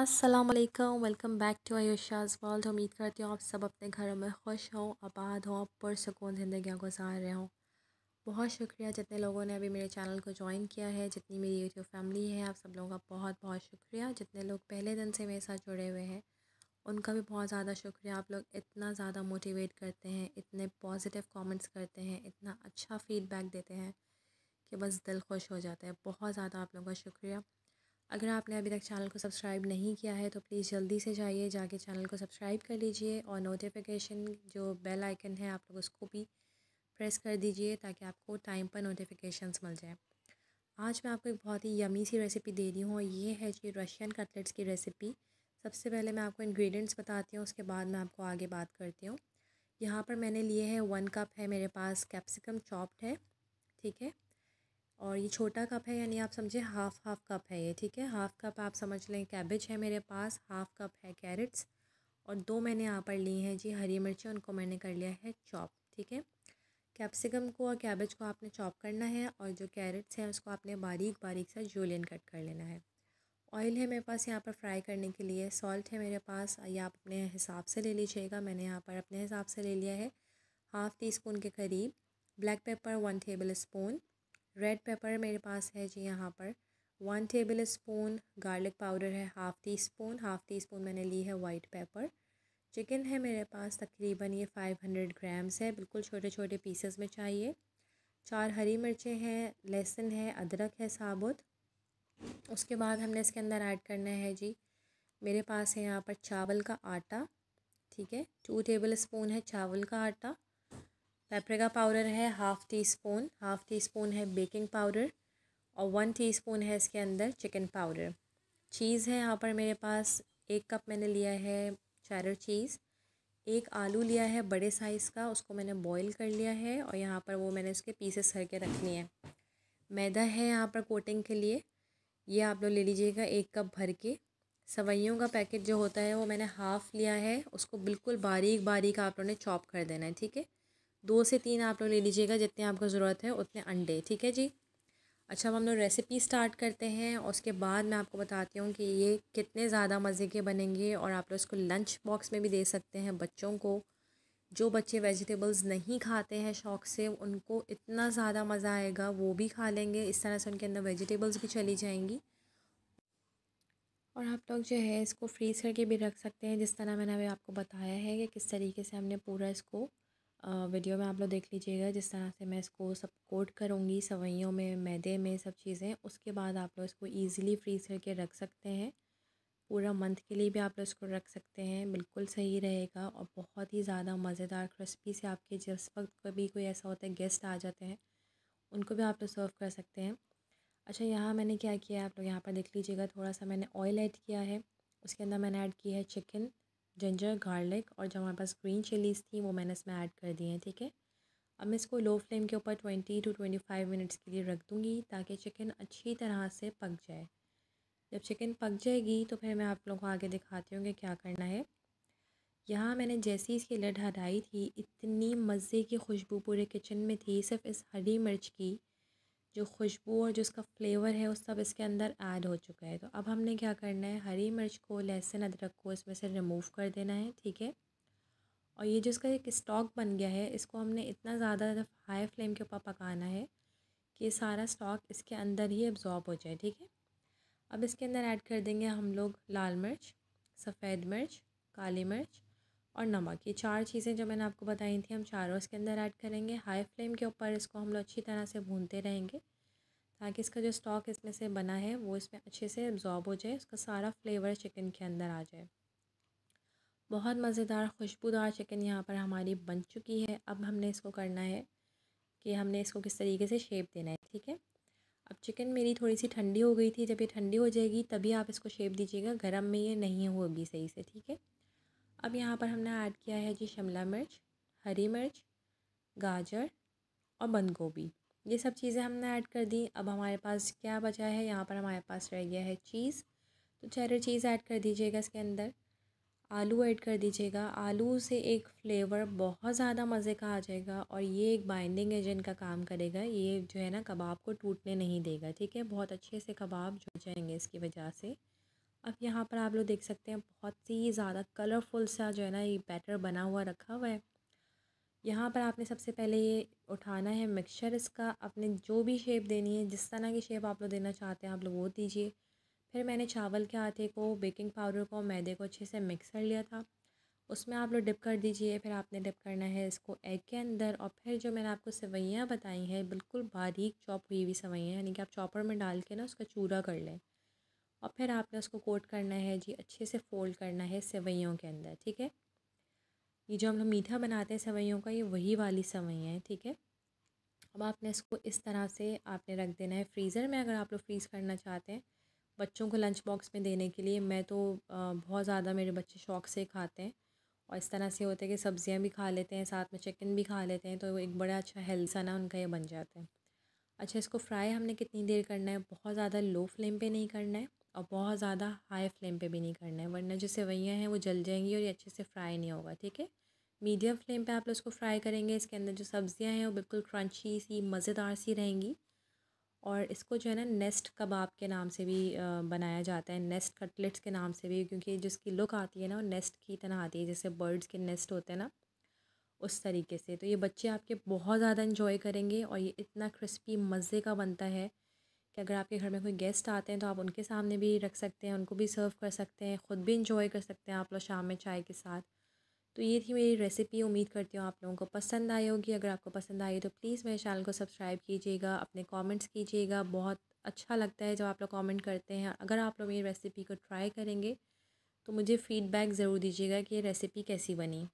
अस्सलाम वालेकुम welcome back to Shaz world उम्मीद करती हूँ आप सब अपने घरों में खुश हों आबाद हों पुरसकून ज़िंदियाँ गुजार रहे हों बहुत शुक्रिया जितने लोगों ने अभी मेरे चैनल को ज्वाइन किया है जितनी मेरी यूट्यूब फैमिली है आप सब लोगों का बहुत बहुत शुक्रिया जितने लोग पहले दिन से मेरे साथ जुड़े हुए हैं उनका भी बहुत ज़्यादा शुक्रिया आप लोग इतना ज़्यादा मोटिवेट करते हैं इतने पॉजिटिव कॉमेंट्स करते हैं इतना अच्छा फीडबैक देते हैं कि बस दिल खुश हो जाता है बहुत ज़्यादा आप लोगों का शुक्रिया अगर आपने अभी तक चैनल को सब्सक्राइब नहीं किया है तो प्लीज़ जल्दी से जाइए जाके चैनल को सब्सक्राइब कर लीजिए और नोटिफिकेशन जो बेल आइकन है आप लोग उसको भी प्रेस कर दीजिए ताकि आपको टाइम पर नोटिफिकेशंस मिल जाए आज मैं आपको एक बहुत ही यमी सी रेसिपी दे रही हूँ और ये है जी रशियन कटलेट्स की रेसिपी सबसे पहले मैं आपको इन्ग्रीडियंट्स बताती हूँ उसके बाद मैं आपको आगे बात करती हूँ यहाँ पर मैंने लिए है वन कप है मेरे पास कैप्सिकम चॉप्ड है ठीक है और ये छोटा कप है यानी आप समझे हाफ़ हाफ़ कप है ये ठीक है हाफ़ कप आप समझ लें कैबेज है मेरे पास हाफ़ कप है कैरेट्स और दो मैंने यहाँ पर ली हैं जी हरी मिर्चें उनको मैंने कर लिया है चॉप ठीक है कैप्सिकम को और कैबेज को आपने चॉप करना है और जो कैरेट्स हैं उसको आपने बारीक बारीक सा जूलियन कट कर लेना है ऑयल है मेरे पास यहाँ पर फ्राई करने के लिए सॉल्ट है मेरे पास ये आप अपने हिसाब से ले लीजिएगा मैंने यहाँ पर अपने हिसाब से ले लिया है हाफ़ टी स्पून के करीब black pepper one tablespoon red pepper मेरे पास है जी यहाँ पर one tablespoon garlic powder है half teaspoon half teaspoon मैंने ली है वाइट पेपर चिकन है मेरे पास तकरीबन ये फ़ाइव हंड्रेड ग्राम्स है बिल्कुल छोटे छोटे पीसेस में चाहिए चार हरी मिर्चें हैं लहसुन है अदरक है साबुत उसके बाद हमने इसके अंदर ऐड करना है जी मेरे पास है यहाँ पर चावल का आटा ठीक है टू टेबल स्पून है चावल का आटा पेपरिका पाउडर है half teaspoon half teaspoon है बेकिंग पाउडर और वन टी स्पून है इसके अंदर चिकन पाउडर चीज़ है यहाँ पर मेरे पास एक कप मैंने लिया है चैडर चीज़ एक आलू लिया है बड़े साइज़ का उसको मैंने बॉईल कर लिया है और यहाँ पर वो मैंने उसके पीसेस करके रखनी है मैदा है यहाँ पर कोटिंग के लिए ये आप लोग ले लीजिएगा एक कप भर के सवैयों का पैकेट जो होता है वो मैंने हाफ़ लिया है उसको बिल्कुल बारीक बारीक आप लोगों ने चॉप कर देना है ठीक है दो से तीन आप लोग ले लीजिएगा जितने आपको ज़रूरत है उतने अंडे ठीक है जी अच्छा हम लोग रेसिपी स्टार्ट करते हैं और उसके बाद मैं आपको बताती हूँ कि ये कितने ज़्यादा मज़े के बनेंगे और आप लोग इसको लंच बॉक्स में भी दे सकते हैं बच्चों को जो बच्चे वेजिटेबल्स नहीं खाते हैं शौक से उनको इतना ज़्यादा मज़ा आएगा वो भी खा लेंगे इस तरह से उनके अंदर वेजिटेबल्स भी चली जाएंगी और आप लोग जो है इसको फ्रीज करके भी रख सकते हैं जिस तरह मैंने अभी आपको बताया है कि किस तरीके से हमने पूरा इसको वीडियो में आप लोग देख लीजिएगा जिस तरह से मैं इसको सब कोट करूँगी सवैयों में मैदे में सब चीज़ें उसके बाद आप लोग इसको ईज़िली फ्रीज करके रख सकते हैं पूरा मंथ के लिए भी आप लोग इसको रख सकते हैं बिल्कुल सही रहेगा और बहुत ही ज़्यादा मज़ेदार क्रिस्पी से आपके जिस वक्त कभी कोई ऐसा होता है गेस्ट आ जाते हैं उनको भी आप लोग सर्व कर सकते हैं अच्छा यहाँ मैंने क्या किया है आप लोग यहाँ पर देख लीजिएगा थोड़ा सा मैंने ऑयल ऐड किया है उसके अंदर मैंने ऐड किया है चिकन जिंजर गार्लिक और जो हमारे पास ग्रीन चिलीज़ थी वो मैंने इसमें ऐड कर दी हैं ठीक है अब मैं इसको लो फ्लेम के ऊपर twenty to twenty five minutes के लिए रख दूँगी ताकि चिकन अच्छी तरह से पक जाए जब चिकन पक जाएगी तो फिर मैं आप लोगों को आगे दिखाती हूँ कि क्या करना है यहाँ मैंने जैसी इसकी लड हटाई थी इतनी मज़े की खुशबू पूरे किचन में थी सिर्फ इस हरी मिर्च की जो खुशबू और जो उसका फ्लेवर है वो सब इसके अंदर ऐड हो चुका है तो अब हमने क्या करना है हरी मिर्च को लहसुन अदरक को इसमें से रिमूव कर देना है ठीक है और ये जो इसका एक स्टॉक बन गया है इसको हमने इतना ज़्यादा हाई फ्लेम के ऊपर पकाना है कि सारा स्टॉक इसके अंदर ही एब्जॉर्ब हो जाए ठीक है अब इसके अंदर ऐड कर देंगे हम लोग लाल मिर्च सफ़ेद मिर्च काली मिर्च और नमक ये चार चीज़ें जो मैंने आपको बताई थी हम चारों इसके अंदर ऐड करेंगे हाई फ्लेम के ऊपर इसको हम लोग अच्छी तरह से भूनते रहेंगे ताकि इसका जो स्टॉक इसमें से बना है वो इसमें अच्छे से एब्जॉर्ब हो जाए उसका सारा फ्लेवर चिकन के अंदर आ जाए बहुत मज़ेदार खुशबूदार चिकन यहाँ पर हमारी बन चुकी है अब हमने इसको करना है कि हमने इसको किस तरीके से शेप देना है ठीक है अब चिकन मेरी थोड़ी सी ठंडी हो गई थी जब ये ठंडी हो जाएगी तभी आप इसको शेप दीजिएगा गर्म में ये नहीं होगी सही से ठीक है अब यहाँ पर हमने ऐड किया है जी शिमला मिर्च हरी मिर्च गाजर और बंद गोभी ये सब चीज़ें हमने ऐड कर दी अब हमारे पास क्या बचा है यहाँ पर हमारे पास रह गया है चीज़ तो चेरी चीज़ ऐड कर दीजिएगा इसके अंदर आलू ऐड कर दीजिएगा आलू से एक फ्लेवर बहुत ज़्यादा मज़े का आ जाएगा और ये एक बाइंडिंग एजेंट का काम करेगा ये जो है ना कबाब को टूटने नहीं देगा ठीक है बहुत अच्छे से कबाब जुड़ जाएंगे इसकी वजह से अब यहाँ पर आप लोग देख सकते हैं बहुत ही ज़्यादा कलरफुल सा जो है ना ये बैटर बना हुआ रखा हुआ है यहाँ पर आपने सबसे पहले ये उठाना है मिक्सचर इसका आपने जो भी शेप देनी है जिस तरह की शेप आप लोग देना चाहते हैं आप लोग वो दीजिए फिर मैंने चावल के आटे को बेकिंग पाउडर को मैदे को अच्छे से मिक्स कर लिया था उसमें आप लोग डिप कर दीजिए फिर आपने डिप करना है इसको एग के अंदर और फिर जो मैंने आपको सेवैयाँ बताई हैं बिल्कुल बारीक चॉप हुई हुई सेवैयाँ यानी कि आप चॉपर में डाल के ना उसका चूरा कर लें और फिर आपने उसको कोट करना है जी अच्छे से फ़ोल्ड करना है सेवैयों के अंदर ठीक है ये जो हम लोग मीठा बनाते हैं सेवैयों का ये वही वाली सेवैयाँ हैं ठीक है अब आपने इसको इस तरह से आपने रख देना है फ्रीज़र में अगर आप लोग फ्रीज़ करना चाहते हैं बच्चों को लंच बॉक्स में देने के लिए मैं तो बहुत ज़्यादा मेरे बच्चे शौक से खाते हैं और इस तरह से होते हैं कि सब्ज़ियाँ भी खा लेते हैं साथ में चिकन भी खा लेते हैं तो एक बड़ा अच्छा हेल्थ ना उनका ये बन जाता है अच्छा इसको फ्राई हमने कितनी देर करना है बहुत ज़्यादा लो फ्लेम पे नहीं करना है और बहुत ज़्यादा हाई फ्लेम पे भी नहीं करना है वरना जो सेवैयाँ हैं वो जल जाएंगी और ये अच्छे से फ्राई नहीं होगा ठीक है मीडियम फ्लेम पे आप लोग उसको फ्राई करेंगे इसके अंदर जो सब्ज़ियाँ हैं वो बिल्कुल क्रंची सी मज़ेदार सी रहेंगी और इसको जो है ना नेस्ट कबाब के नाम से भी बनाया जाता है नेस्ट कटलेट्स के नाम से भी क्योंकि जिसकी लुक आती है ना वो नेस्ट की तरह आती है जैसे बर्ड्स के नेस्ट होते हैं ना उस तरीके से तो ये बच्चे आपके बहुत ज़्यादा इन्जॉय करेंगे और ये इतना क्रिस्पी मज़े का बनता है कि अगर आपके घर में कोई गेस्ट आते हैं तो आप उनके सामने भी रख सकते हैं उनको भी सर्व कर सकते हैं ख़ुद भी इंजॉय कर सकते हैं आप लोग शाम में चाय के साथ तो ये थी मेरी रेसिपी उम्मीद करती हूँ आप लोगों को पसंद आई होगी अगर आपको पसंद आई तो प्लीज़ मेरे चैनल को सब्सक्राइब कीजिएगा अपने कॉमेंट्स कीजिएगा बहुत अच्छा लगता है जब आप लोग कॉमेंट करते हैं अगर आप लोग मेरी रेसिपी को ट्राई करेंगे तो मुझे फ़ीडबैक ज़रूर दीजिएगा कि ये रेसिपी कैसी बनी